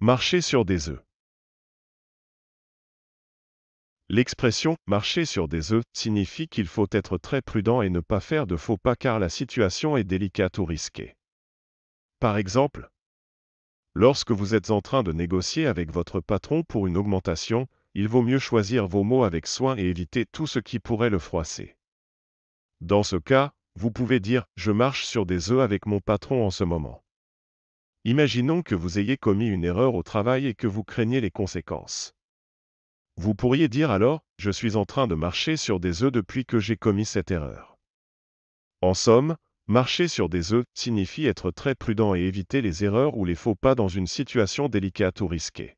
Marcher sur des œufs. L'expression marcher sur des œufs signifie qu'il faut être très prudent et ne pas faire de faux pas car la situation est délicate ou risquée. Par exemple, lorsque vous êtes en train de négocier avec votre patron pour une augmentation, il vaut mieux choisir vos mots avec soin et éviter tout ce qui pourrait le froisser. Dans ce cas, vous pouvez dire ⁇ Je marche sur des œufs avec mon patron en ce moment ⁇ Imaginons que vous ayez commis une erreur au travail et que vous craignez les conséquences. Vous pourriez dire alors, je suis en train de marcher sur des œufs depuis que j'ai commis cette erreur. En somme, marcher sur des œufs signifie être très prudent et éviter les erreurs ou les faux pas dans une situation délicate ou risquée.